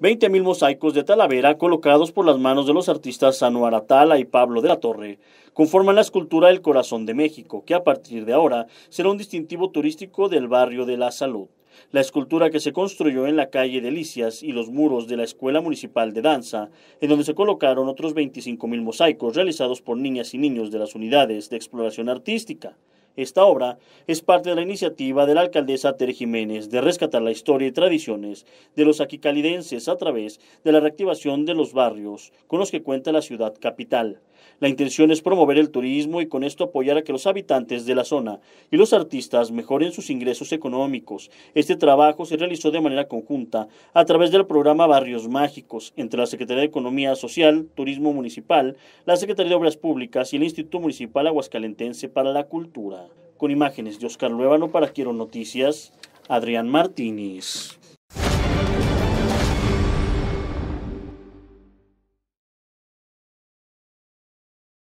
20.000 mosaicos de Talavera colocados por las manos de los artistas Anuar Atala y Pablo de la Torre conforman la escultura El corazón de México, que a partir de ahora será un distintivo turístico del barrio de la salud. La escultura que se construyó en la calle Delicias y los muros de la Escuela Municipal de Danza, en donde se colocaron otros 25.000 mosaicos realizados por niñas y niños de las unidades de exploración artística. Esta obra es parte de la iniciativa de la alcaldesa Tere Jiménez de rescatar la historia y tradiciones de los aquicalidenses a través de la reactivación de los barrios con los que cuenta la ciudad capital. La intención es promover el turismo y con esto apoyar a que los habitantes de la zona y los artistas mejoren sus ingresos económicos. Este trabajo se realizó de manera conjunta a través del programa Barrios Mágicos entre la Secretaría de Economía Social, Turismo Municipal, la Secretaría de Obras Públicas y el Instituto Municipal Aguascalentense para la Cultura. Con imágenes de Oscar Luevano para Quiero Noticias, Adrián Martínez.